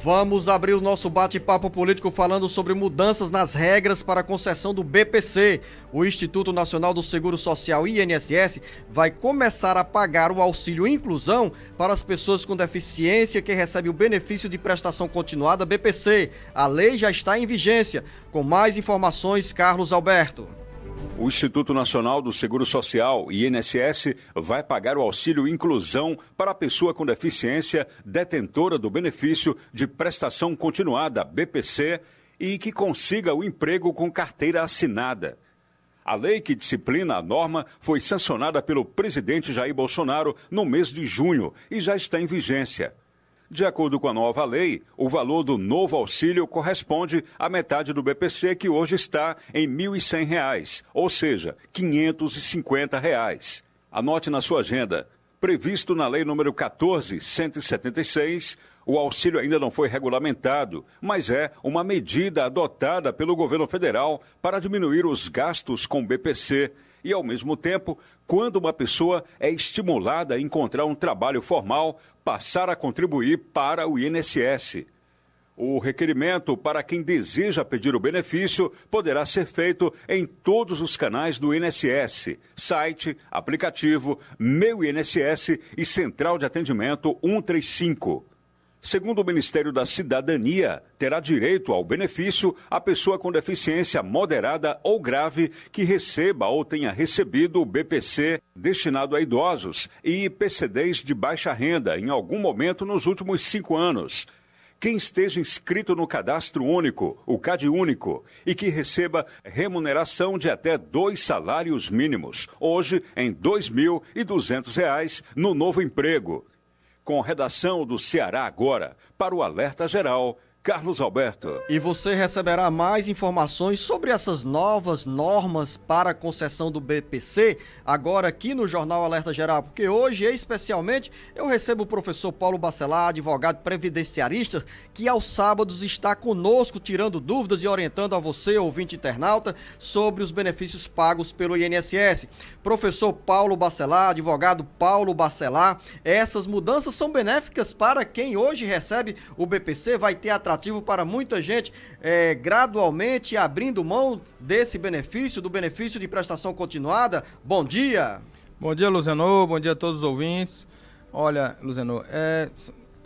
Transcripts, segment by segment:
Vamos abrir o nosso bate-papo político falando sobre mudanças nas regras para a concessão do BPC. O Instituto Nacional do Seguro Social INSS vai começar a pagar o auxílio inclusão para as pessoas com deficiência que recebem o benefício de prestação continuada BPC. A lei já está em vigência. Com mais informações, Carlos Alberto. O Instituto Nacional do Seguro Social, INSS, vai pagar o auxílio inclusão para a pessoa com deficiência detentora do benefício de prestação continuada, BPC, e que consiga o emprego com carteira assinada. A lei que disciplina a norma foi sancionada pelo presidente Jair Bolsonaro no mês de junho e já está em vigência. De acordo com a nova lei, o valor do novo auxílio corresponde à metade do BPC, que hoje está em R$ 1.100, ou seja, R$ 550. Reais. Anote na sua agenda. Previsto na Lei número 14176, o auxílio ainda não foi regulamentado, mas é uma medida adotada pelo governo federal para diminuir os gastos com BPC e, ao mesmo tempo, quando uma pessoa é estimulada a encontrar um trabalho formal, passar a contribuir para o INSS. O requerimento para quem deseja pedir o benefício poderá ser feito em todos os canais do INSS: site, aplicativo, Meu INSS e Central de Atendimento 135. Segundo o Ministério da Cidadania, terá direito ao benefício a pessoa com deficiência moderada ou grave que receba ou tenha recebido o BPC destinado a idosos e IPCDs de baixa renda em algum momento nos últimos cinco anos. Quem esteja inscrito no cadastro único, o CAD único, e que receba remuneração de até dois salários mínimos, hoje em R$ 2.200 no novo emprego com redação do Ceará Agora, para o Alerta Geral Carlos Alberto. E você receberá mais informações sobre essas novas normas para a concessão do BPC agora aqui no Jornal Alerta Geral, porque hoje, especialmente, eu recebo o professor Paulo Bacelar, advogado previdenciarista, que aos sábados está conosco tirando dúvidas e orientando a você, ouvinte internauta, sobre os benefícios pagos pelo INSS. Professor Paulo Bacelar, advogado Paulo Bacelar, essas mudanças são benéficas para quem hoje recebe o BPC, vai ter a atrativo para muita gente, é, gradualmente abrindo mão desse benefício, do benefício de prestação continuada. Bom dia! Bom dia, Luzenor, bom dia a todos os ouvintes. Olha, Luzenor, é,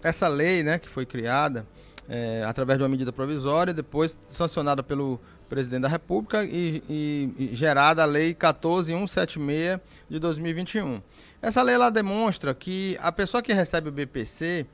essa lei né, que foi criada é, através de uma medida provisória, depois sancionada pelo presidente da República e, e, e, gerada a Lei 14176 de 2021. Essa lei ela demonstra que a pessoa que recebe o BPC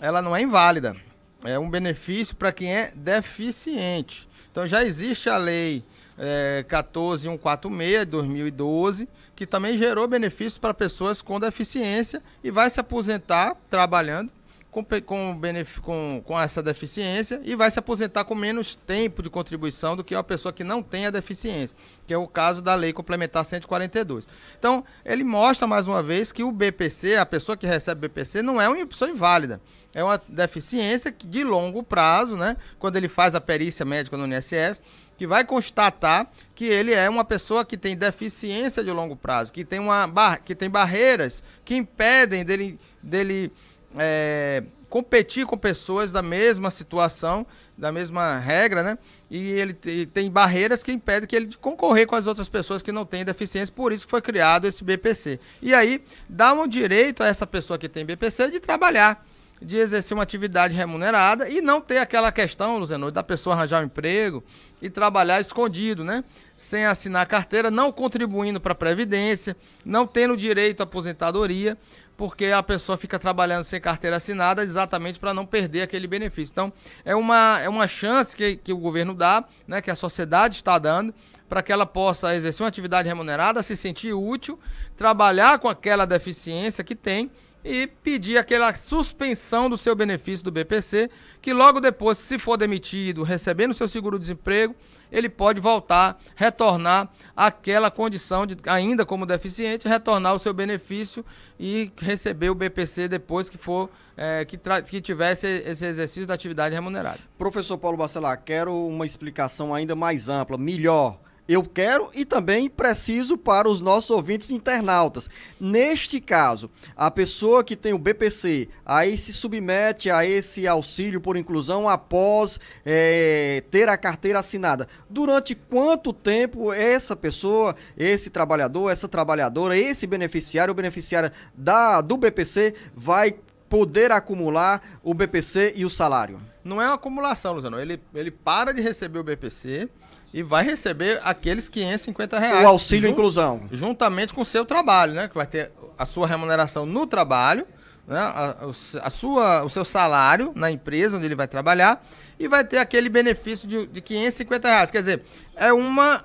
ela não é inválida é um benefício para quem é deficiente. Então já existe a lei é, 14146 de 2012, que também gerou benefícios para pessoas com deficiência e vai se aposentar trabalhando com, com, com, com essa deficiência e vai se aposentar com menos tempo de contribuição do que uma pessoa que não tem a deficiência, que é o caso da Lei Complementar 142. Então, ele mostra mais uma vez que o BPC, a pessoa que recebe BPC, não é uma pessoa inválida. É uma deficiência que, de longo prazo, né? Quando ele faz a perícia médica no INSS, que vai constatar que ele é uma pessoa que tem deficiência de longo prazo, que tem, uma bar que tem barreiras que impedem dele, dele é, competir com pessoas da mesma situação, da mesma regra, né? E ele tem barreiras que impedem que ele de concorrer com as outras pessoas que não têm deficiência, por isso que foi criado esse BPC. E aí, dá um direito a essa pessoa que tem BPC de trabalhar de exercer uma atividade remunerada e não ter aquela questão, Luciano, da pessoa arranjar um emprego e trabalhar escondido, né? Sem assinar carteira, não contribuindo para a Previdência, não tendo direito à aposentadoria, porque a pessoa fica trabalhando sem carteira assinada exatamente para não perder aquele benefício. Então, é uma, é uma chance que, que o governo dá, né, que a sociedade está dando, para que ela possa exercer uma atividade remunerada, se sentir útil, trabalhar com aquela deficiência que tem e pedir aquela suspensão do seu benefício do BPC, que logo depois, se for demitido, recebendo seu seguro-desemprego, ele pode voltar, retornar àquela condição de, ainda como deficiente, retornar o seu benefício e receber o BPC depois que for é, que, que tivesse esse exercício da atividade remunerada. Professor Paulo Bacelar, quero uma explicação ainda mais ampla, melhor eu quero e também preciso para os nossos ouvintes internautas. Neste caso, a pessoa que tem o BPC aí se submete a esse auxílio por inclusão após é, ter a carteira assinada. Durante quanto tempo essa pessoa, esse trabalhador, essa trabalhadora, esse beneficiário ou beneficiária da, do BPC vai poder acumular o BPC e o salário? Não é uma acumulação, Luciano. Ele, ele para de receber o BPC e vai receber aqueles 550 reais. O auxílio inclusão. Juntamente com o seu trabalho, né? Que vai ter a sua remuneração no trabalho, né? a, a sua, o seu salário na empresa onde ele vai trabalhar e vai ter aquele benefício de, de 550 reais. Quer dizer, é uma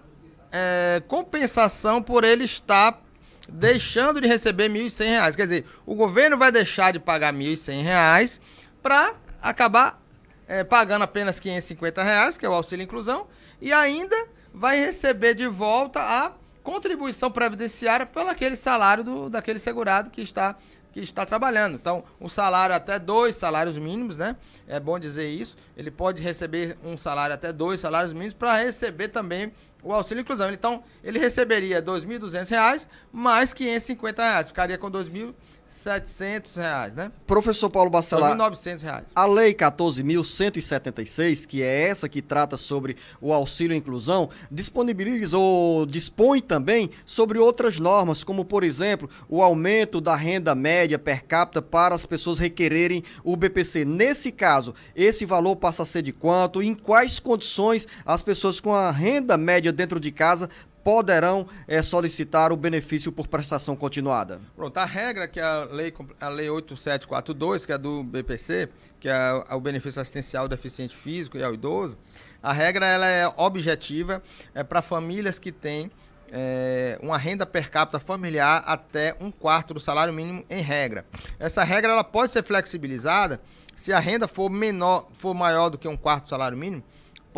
é, compensação por ele estar deixando de receber 1.100 reais. Quer dizer, o governo vai deixar de pagar 1.100 reais para acabar é, pagando apenas 550 reais, que é o auxílio inclusão, e ainda vai receber de volta a contribuição previdenciária pelo aquele salário do, daquele segurado que está que está trabalhando. Então, um salário até dois salários mínimos, né? É bom dizer isso. Ele pode receber um salário até dois salários mínimos para receber também o auxílio inclusão. Então, ele receberia R$ 2.200 mais R$ 550, reais, ficaria com R$ 2.000. 700 reais, né? Professor Paulo Bacelar. 1.900 reais. A Lei 14.176, que é essa que trata sobre o auxílio à inclusão, disponibiliza ou dispõe também sobre outras normas, como, por exemplo, o aumento da renda média per capita para as pessoas requererem o BPC. Nesse caso, esse valor passa a ser de quanto? Em quais condições as pessoas com a renda média dentro de casa poderão é, solicitar o benefício por prestação continuada? Pronto, a regra que a lei, a lei 8742, que é do BPC, que é o benefício assistencial deficiente físico e ao idoso, a regra ela é objetiva é para famílias que têm é, uma renda per capita familiar até um quarto do salário mínimo em regra. Essa regra ela pode ser flexibilizada se a renda for menor, for maior do que um quarto do salário mínimo,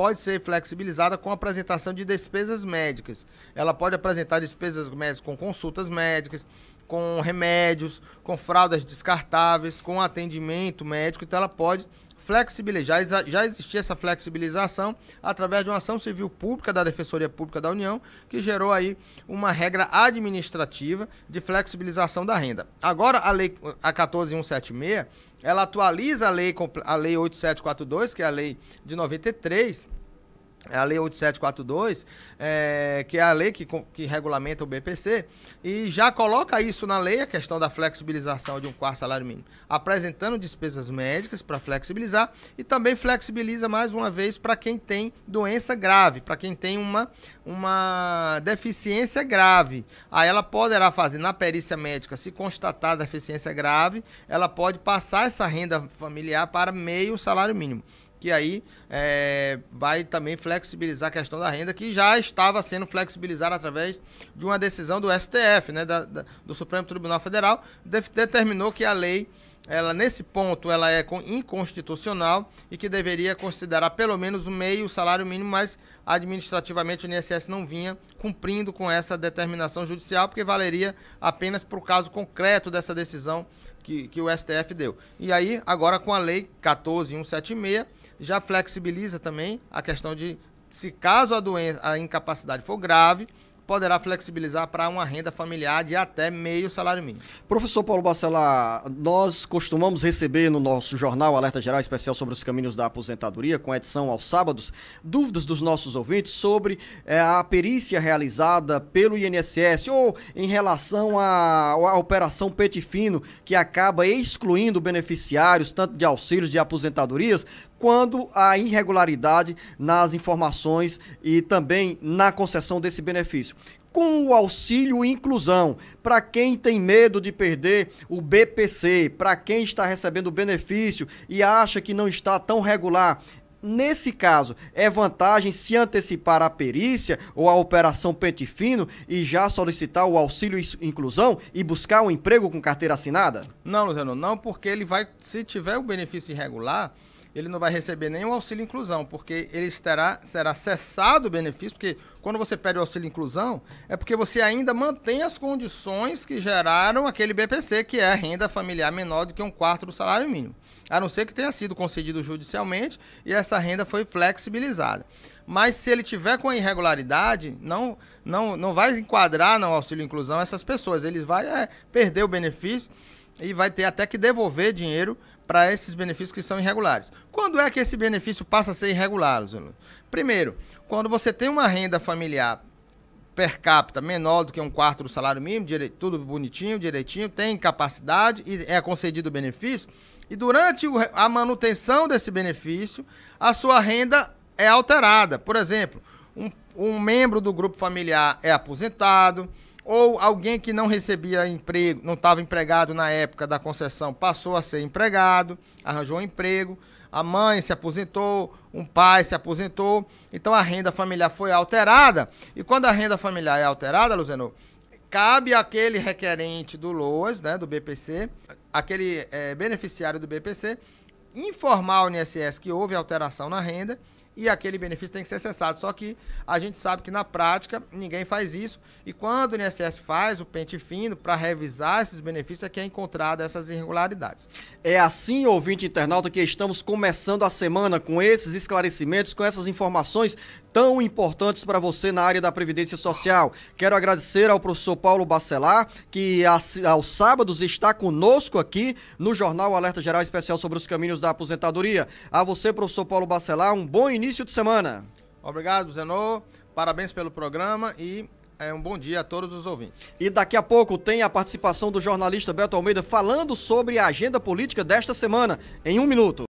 pode ser flexibilizada com apresentação de despesas médicas. Ela pode apresentar despesas médicas com consultas médicas, com remédios, com fraldas descartáveis, com atendimento médico. Então, ela pode flexibilizar. Já, já existia essa flexibilização através de uma ação civil pública da Defensoria Pública da União, que gerou aí uma regra administrativa de flexibilização da renda. Agora, a Lei a 14176 ela atualiza a lei, a lei 8742, que é a lei de 93, é a Lei 8742, é, que é a lei que, que regulamenta o BPC, e já coloca isso na lei, a questão da flexibilização de um quarto salário mínimo, apresentando despesas médicas para flexibilizar, e também flexibiliza mais uma vez para quem tem doença grave, para quem tem uma, uma deficiência grave. Aí ela poderá fazer na perícia médica, se constatar deficiência grave, ela pode passar essa renda familiar para meio salário mínimo que aí é, vai também flexibilizar a questão da renda, que já estava sendo flexibilizada através de uma decisão do STF, né, da, da, do Supremo Tribunal Federal, de, determinou que a lei, ela nesse ponto, ela é inconstitucional e que deveria considerar pelo menos o meio salário mínimo, mas administrativamente o INSS não vinha cumprindo com essa determinação judicial, porque valeria apenas para o caso concreto dessa decisão que, que o STF deu. E aí, agora com a lei 14176, já flexibiliza também a questão de se caso a doença, a incapacidade for grave, poderá flexibilizar para uma renda familiar de até meio salário mínimo. Professor Paulo Bacelar, nós costumamos receber no nosso jornal Alerta Geral Especial sobre os Caminhos da Aposentadoria, com edição aos sábados, dúvidas dos nossos ouvintes sobre eh, a perícia realizada pelo INSS ou em relação à, operação Petifino, que acaba excluindo beneficiários tanto de auxílios de aposentadorias quando a irregularidade nas informações e também na concessão desse benefício com o auxílio inclusão, para quem tem medo de perder o BPC, para quem está recebendo benefício e acha que não está tão regular, Nesse caso, é vantagem se antecipar a perícia ou a operação pente fino e já solicitar o auxílio inclusão e buscar um emprego com carteira assinada? Não, Luciano, não, porque ele vai, se tiver o benefício irregular, ele não vai receber nenhum auxílio inclusão, porque ele estará, será cessado o benefício, porque quando você pede o auxílio inclusão, é porque você ainda mantém as condições que geraram aquele BPC, que é a renda familiar menor do que um quarto do salário mínimo. A não ser que tenha sido concedido judicialmente e essa renda foi flexibilizada. Mas se ele tiver com a irregularidade, não, não, não vai enquadrar no auxílio inclusão essas pessoas. Ele vai é, perder o benefício e vai ter até que devolver dinheiro para esses benefícios que são irregulares. Quando é que esse benefício passa a ser irregular, Zuno? Primeiro, quando você tem uma renda familiar per capita menor do que um quarto do salário mínimo, direito, tudo bonitinho, direitinho, tem capacidade e é concedido o benefício, e durante a manutenção desse benefício, a sua renda é alterada. Por exemplo, um, um membro do grupo familiar é aposentado, ou alguém que não recebia emprego, não estava empregado na época da concessão, passou a ser empregado, arranjou um emprego, a mãe se aposentou, um pai se aposentou, então a renda familiar foi alterada. E quando a renda familiar é alterada, Luzeno, cabe àquele requerente do LOAS, né, do BPC, aquele é, beneficiário do BPC, informar o INSS que houve alteração na renda e aquele benefício tem que ser cessado. Só que a gente sabe que na prática ninguém faz isso e quando o INSS faz o pente fino para revisar esses benefícios é que é encontrada essas irregularidades. É assim, ouvinte internauta, que estamos começando a semana com esses esclarecimentos, com essas informações tão importantes para você na área da Previdência Social. Quero agradecer ao professor Paulo Bacelar, que aos sábados está conosco aqui no Jornal Alerta Geral Especial sobre os Caminhos da Aposentadoria. A você, professor Paulo Bacelar, um bom início início de semana. Obrigado, Zenô. Parabéns pelo programa e é, um bom dia a todos os ouvintes. E daqui a pouco tem a participação do jornalista Beto Almeida falando sobre a agenda política desta semana, em um minuto.